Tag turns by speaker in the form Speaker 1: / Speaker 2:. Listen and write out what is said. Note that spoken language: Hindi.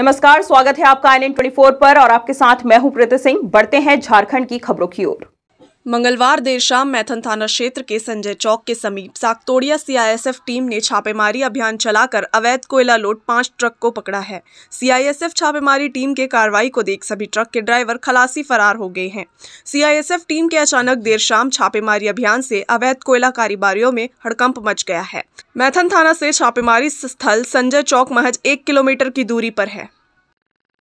Speaker 1: नमस्कार स्वागत है आपका आई एन ट्वेंटी पर और आपके साथ मैं हूं प्रीति सिंह बढ़ते हैं झारखंड की खबरों की ओर
Speaker 2: मंगलवार देर शाम मैथन थाना क्षेत्र के संजय चौक के समीप साकतोड़िया सीआईएसएफ टीम ने छापेमारी अभियान चलाकर अवैध कोयला लोड पांच ट्रक को पकड़ा है सीआईएसएफ छापेमारी टीम के कार्रवाई को देख सभी ट्रक के ड्राइवर खलासी फरार हो गए हैं सीआईएसएफ टीम के अचानक देर शाम छापेमारी अभियान से अवैध कोयला कारोबारियों में हड़कंप मच गया है मैथन थाना से छापेमारी स्थल संजय चौक महज एक किलोमीटर की दूरी पर है